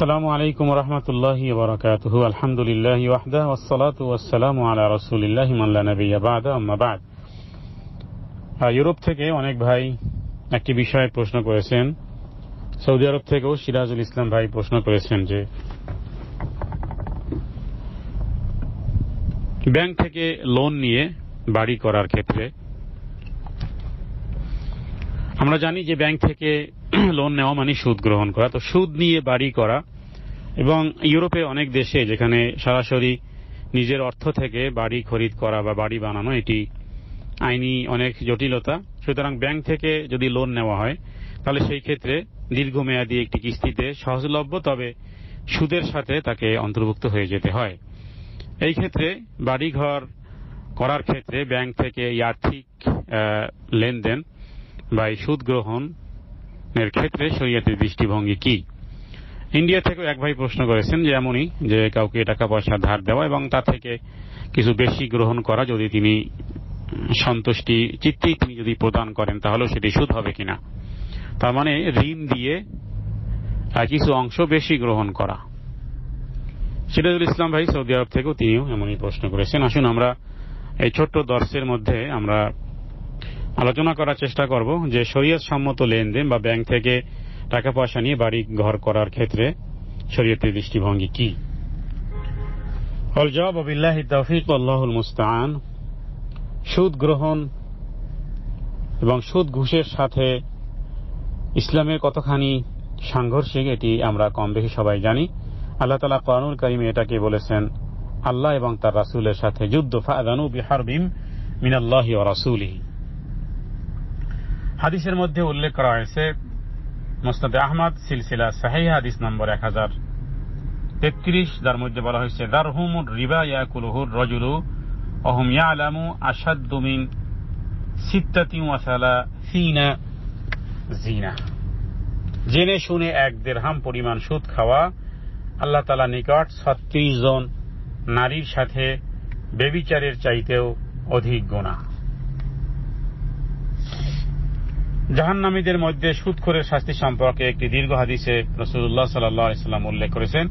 আসসালামু لله وحده والصلاة والسلام على رسول الله من لا نبي بعد أما بعد يوروب থেকে অনেক ভাই একটি বিষয়ে প্রশ্ন করেছেন সৌদি আরব থেকেও সিরাজুল ইসলাম ভাই প্রশ্ন করেছেন যে ব্যাংক থেকে লোন নিয়ে বাড়ি করার ক্ষেত্রে আমরা জানি যে ব্যাংক থেকে লোন নেওয়া মানে সুদ গ্রহণ করা তো সুদ নিয়ে বাড়ি করা এবং ইউরোপে অনেক দেশে যেখানে সরাসরি নিজের অর্থ থেকে বাড়ি খরিদ করা বা বাড়ি বানানো এটি আইনি অনেক জটিলতা সুতরাং ব্যাংক থেকে যদি লোন নেওয়া হয় তাহলে সেই ক্ষেত্রে দীর্ঘমেয়াদী একটি কিস্তিতে সহজলভ্য তবে সুদের সাথে তাকে অন্তর্ভুক্ত হয়ে যেতে হয় এই ক্ষেত্রে বাড়িঘর করার ক্ষেত্রে ব্যাংক থেকে এই আর্থিক লেনদেন বা এই সুদ গ্রহণের ক্ষেত্রে শরীয়তের দৃষ্টিভঙ্গি কি ইন্ডিয়া থেকেও এক ভাই প্রশ্ন করেছেন যে এমনই যে কাউকে টাকা পয়সা ধার দেওয়া এবং তা থেকে কিছু বেশি গ্রহণ করা যদি তিনি সন্তুষ্টি চিত্তেই তিনি যদি প্রদান করেন তাহলে সেটি সুদ হবে কিনা তার মানে ঋণ দিয়ে কিছু অংশ বেশি গ্রহণ করা সিরাজুল ইসলাম ভাই সৌদি আরব থেকেও তিনিও এমনই প্রশ্ন করেছেন আসুন আমরা এই ছোট্ট দর্শের মধ্যে আমরা আলোচনা করার চেষ্টা করব যে শরীয়ত সম্মত লেনদেন বা ব্যাংক থেকে টাকা পয়সা নিয়ে বাড়ি ঘর করার ক্ষেত্রে শরীয়তের দৃষ্টিভঙ্গি কি মুস্তান সুদ গ্রহণ এবং সুদ ঘুষের সাথে ইসলামের কতখানি সাংঘর্ষিক এটি আমরা কম বেশি সবাই জানি আল্লাহ তালা কোরআনুল করিমে এটাকে বলেছেন আল্লাহ এবং তার রাসুলের সাথে যুদ্ধ ফাদানু বিহার বিম মিনাল্লাহি ও রাসুলি হাদিসের মধ্যে উল্লেখ করা হয়েছে মোস্তাদ আহমদ সিলসিলা সাহি হাদিস নম্বর এক হাজার তেত্রিশ যার মধ্যে বলা হয়েছে দারহুমুর রিবা ইয়াকুলহুর রজুলু অহম ইয়া আলামু আসাদুমিন সিত্তাতি ওয়াসালা সিনা জিনা জেনে শুনে এক দেড়হাম পরিমাণ সুদ খাওয়া আল্লাহ তালা নিকট ছত্রিশ জন নারীর সাথে বেবিচারের চাইতেও অধিক গোনা জাহান্নামীদের মধ্যে সুৎখোরের শাস্তি সম্পর্কে একটি দীর্ঘ হাদিসে রসুল্লাহ সাল্লাম উল্লেখ করেছেন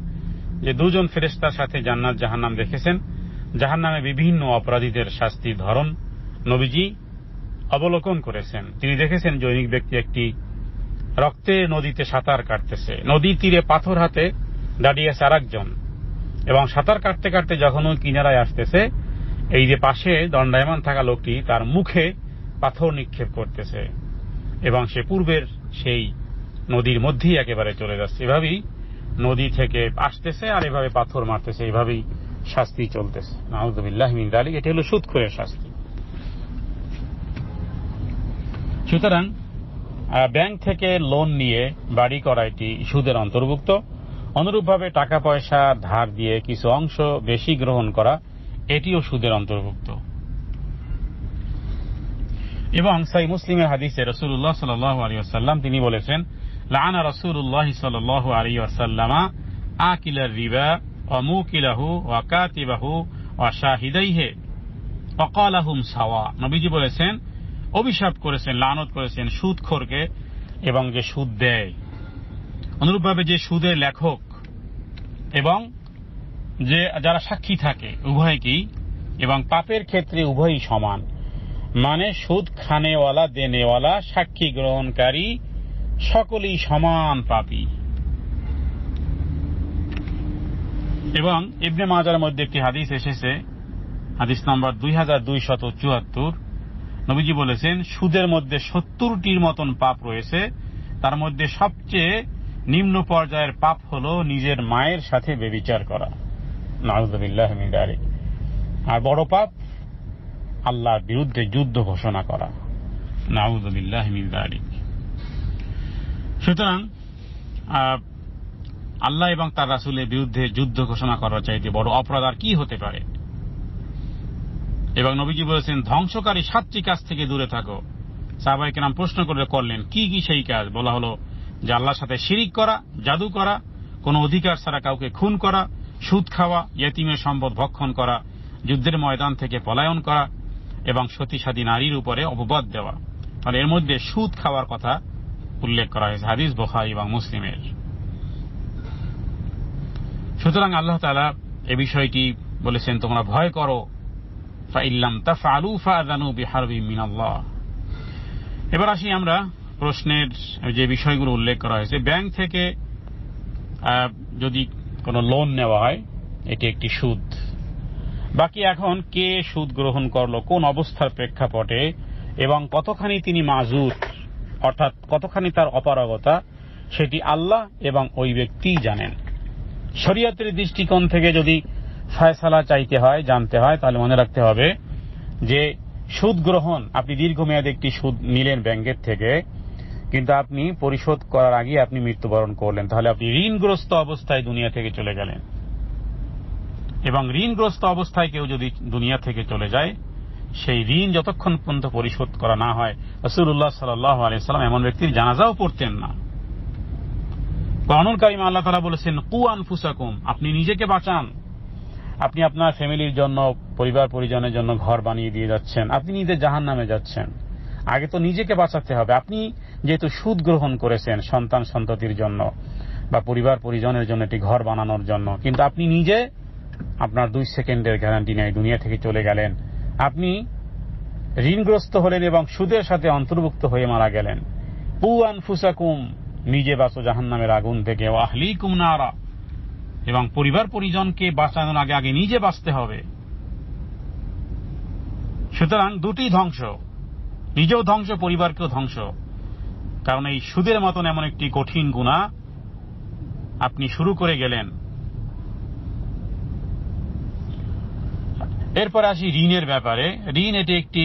যে দুজন ফেরেস্তার সাথে জান্নাত জাহান্নাম দেখেছেন জাহান্নামে বিভিন্ন অপরাধীদের শাস্তি ধরন নবীজি অবলোকন করেছেন তিনি দেখেছেন জৈনিক ব্যক্তি একটি রক্তে নদীতে সাঁতার কাটতেছে নদীর তীরে পাথর হাতে দাঁড়িয়ে আছে আরেকজন এবং সাঁতার কাটতে কাটতে যখন ওই কিনারায় আসতেছে এই যে পাশে দণ্ডায়মান থাকা লোকটি তার মুখে পাথর নিক্ষেপ করতেছে এবং সে পূর্বের সেই নদীর মধ্যেই একেবারে চলে যাচ্ছে এভাবেই নদী থেকে আসতেছে আর এভাবে পাথর মারতেছে এভাবেই শাস্তি চলতেছে নাহদুবিল্লাহ আলী এটি হল সুদখোরের শাস্তি সুতরাং ব্যাংক থেকে লোন নিয়ে বাড়ি করা এটি সুদের অন্তর্ভুক্ত অনুরূপভাবে টাকা পয়সা ধার দিয়ে কিছু অংশ বেশি গ্রহণ করা এটিও সুদের অন্তর্ভুক্ত এবং সাই মুসলিমের হাদিসে রসুল্লাহ সাল আলী আসাল্লাম তিনি বলেছেন লানা রসুল্লাহ সাল আলী আসাল্লামা আকিলার রিবা অমুকিলাহু অকাতিবাহু অশাহিদাইহে অকালাহুম সাওয়া নবীজি বলেছেন অভিশাপ করেছেন লানত করেছেন সুদখোরকে এবং যে সুদ দেয় অনুরূপভাবে যে সুদের লেখক এবং যে যারা সাক্ষী থাকে উভয়কেই এবং পাপের ক্ষেত্রে উভয়ই সমান মানে সুদ খানেওয়ালা দেনেওয়ালা সাক্ষী গ্রহণকারী সকলেই সমান পাপি এবং ইবনে মাজার মধ্যে একটি হাদিস এসেছে হাদিস নম্বর দুই হাজার দুই শত চুয়াত্তর নবীজি বলেছেন সুদের মধ্যে সত্তরটির মতন পাপ রয়েছে তার মধ্যে সবচেয়ে নিম্ন পর্যায়ের পাপ হল নিজের মায়ের সাথে বেবিচার করা আর বড় পাপ আল্লাহর বিরুদ্ধে যুদ্ধ ঘোষণা করা সুতরাং আল্লাহ এবং তার রাসুলের বিরুদ্ধে যুদ্ধ ঘোষণা করার চাইতে বড় অপরাধ আর কি হতে পারে এবং নবীজি বলেছেন ধ্বংসকারী সাতটি কাজ থেকে দূরে থাকো সাহবাইকে নাম প্রশ্ন করে করলেন কি কি সেই কাজ বলা হলো যে আল্লাহর সাথে শিরিক করা জাদু করা কোনো অধিকার ছাড়া কাউকে খুন করা সুদ খাওয়া ইয়তিমের সম্পদ ভক্ষণ করা যুদ্ধের ময়দান থেকে পলায়ন করা এবং সতীসাদী নারীর উপরে অপবাদ দেওয়া আর এর মধ্যে সুদ খাওয়ার কথা উল্লেখ করা হয়েছে হাদিস বোখারি এবং মুসলিমের সুতরাং আল্লাহ তালা এ বিষয়টি বলেছেন তোমরা ভয় করো ফাইল্লাম তাফ আলু ফাদানু বিহারবি মিনাল্লাহ এবার আসি আমরা প্রশ্নের যে বিষয়গুলো উল্লেখ করা হয়েছে ব্যাংক থেকে যদি কোনো লোন নেওয়া হয় এটি একটি সুদ বাকি এখন কে সুদ গ্রহণ করল কোন অবস্থার প্রেক্ষাপটে এবং কতখানি তিনি মাজুর অর্থাৎ কতখানি তার অপারগতা সেটি আল্লাহ এবং ওই ব্যক্তি জানেন শরীয়তের দৃষ্টিকোণ থেকে যদি ফায়সালা চাইতে হয় জানতে হয় তাহলে মনে রাখতে হবে যে সুদ গ্রহণ আপনি দীর্ঘমেয়াদে একটি সুদ নিলেন ব্যাংকের থেকে কিন্তু আপনি পরিশোধ করার আগে আপনি মৃত্যুবরণ করলেন তাহলে আপনি ঋণগ্রস্ত অবস্থায় দুনিয়া থেকে চলে গেলেন এবং ঋণগ্রস্ত অবস্থায় কেউ যদি দুনিয়া থেকে চলে যায় সেই ঋণ যতক্ষণ পর্যন্ত পরিশোধ করা না হয় রসুল্লাহ সাল্লাম এমন ব্যক্তির জানাজাও পড়তেন না কননকারী আল্লাহ তালা বলেছেন কু ফুসাকুম আপনি নিজেকে বাঁচান আপনি আপনার ফ্যামিলির জন্য পরিবার পরিজনের জন্য ঘর বানিয়ে দিয়ে যাচ্ছেন আপনি নিজের জাহান নামে যাচ্ছেন আগে তো নিজেকে বাঁচাতে হবে আপনি যেহেতু সুদ গ্রহণ করেছেন সন্তান সন্ততির জন্য বা পরিবার পরিজনের জন্য একটি ঘর বানানোর জন্য কিন্তু আপনি নিজে আপনার দুই সেকেন্ডের গ্যারান্টি নেই দুনিয়া থেকে চলে গেলেন আপনি ঋণগ্রস্ত হলেন এবং সুদের সাথে অন্তর্ভুক্ত হয়ে মারা গেলেন পু আনফুসাকুম নিজে বাঁচো জাহান নামের আগুন থেকে আহলি কুমনারা এবং পরিবার পরিজনকে বাঁচানোর আগে আগে নিজে বাঁচতে হবে সুতরাং দুটি ধ্বংস নিজেও ধ্বংস পরিবারকেও ধ্বংস কারণ এই সুদের মতন এমন একটি কঠিন গুণা আপনি শুরু করে গেলেন এরপর আসি ঋণের ব্যাপারে ঋণ এটি একটি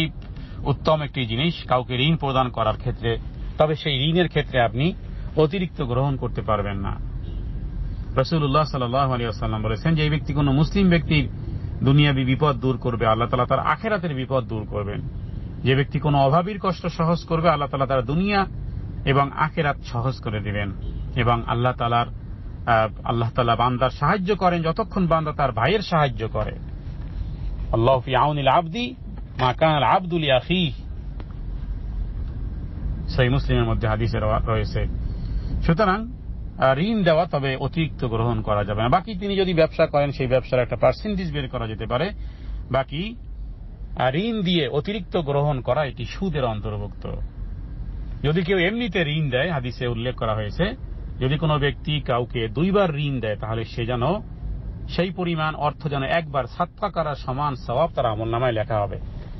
উত্তম একটি জিনিস কাউকে ঋণ প্রদান করার ক্ষেত্রে তবে সেই ঋণের ক্ষেত্রে আপনি অতিরিক্ত গ্রহণ করতে পারবেন না রসুল্লাহ সাল্লাম বলেছেন যে এই ব্যক্তি কোনো মুসলিম ব্যক্তির দুনিয়াবি বিপদ দূর করবে আল্লাহ তালা তার আখেরাতের বিপদ দূর করবেন যে ব্যক্তি কোনো অভাবীর কষ্ট সহজ করবে আল্লাহ তালা তার দুনিয়া এবং আখেরাত সহজ করে দিবেন এবং আল্লাহ তালার আল্লাহ তালা বান্দার সাহায্য করেন যতক্ষণ বান্দা তার ভাইয়ের সাহায্য করে আল্লাহ ফি আউনিল আবদি মা কান আব্দুল ইয়াখি সেই মুসলিমের মধ্যে হাদিসের রয়েছে সুতরাং ঋণ দেওয়া তবে অতিরিক্ত গ্রহণ করা যাবে না বাকি তিনি যদি ব্যবসা করেন সেই ব্যবসার একটা পার্সেন্টেজ বের করা যেতে পারে বাকি ঋণ দিয়ে অতিরিক্ত গ্রহণ করা এটি সুদের অন্তর্ভুক্ত যদি কেউ এমনিতে ঋণ দেয় হাদিসে উল্লেখ করা হয়েছে যদি কোনো ব্যক্তি কাউকে দুইবার ঋণ দেয় তাহলে সে যেন সেই পরিমাণ অর্থ যেন একবার সাতকা করার সমান সবাব তার আমল নামায় লেখা হবে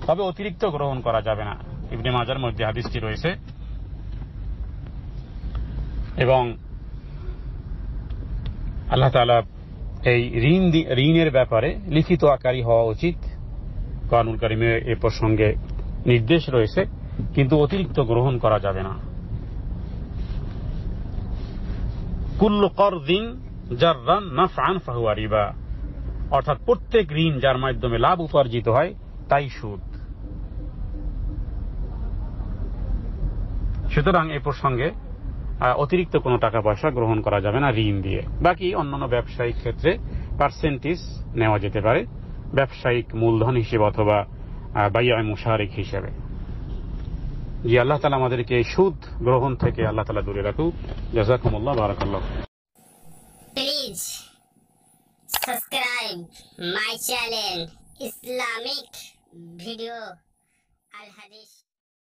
তবে অতিরিক্ত গ্রহণ করা যাবে না ইবনে মাজার মধ্যে হাদিসটি রয়েছে এবং আল্লাহ তালা এই ঋণ ঋণের ব্যাপারে লিখিত আকারই হওয়া উচিত কানুন কারিমে এ প্রসঙ্গে নির্দেশ রয়েছে কিন্তু অতিরিক্ত গ্রহণ করা যাবে না কুল্ল কর দিন যার রান না ফ্রান ফাহুয়া রিবা অর্থাৎ প্রত্যেক ঋণ যার মাধ্যমে লাভ উপার্জিত হয় তাই সুদ সুতরাং এ প্রসঙ্গে অতিরিক্ত কোনো টাকা পয়সা গ্রহণ করা যাবে না ঋণ দিয়ে বাকি অন্যান্য ব্যবসায়িক ক্ষেত্রে পার্সেন্টেজ নেওয়া যেতে পারে ব্যবসায়িক মূলধন হিসেবে অথবা বাইয়া মুশারিক হিসেবে জি আল্লাহ তালা আমাদেরকে সুদ গ্রহণ থেকে আল্লাহ তালা দূরে রাখুক জাজাকুমুল্লাহ বারাকাল্লাহ subscribe my channel Islamic video अल हदीस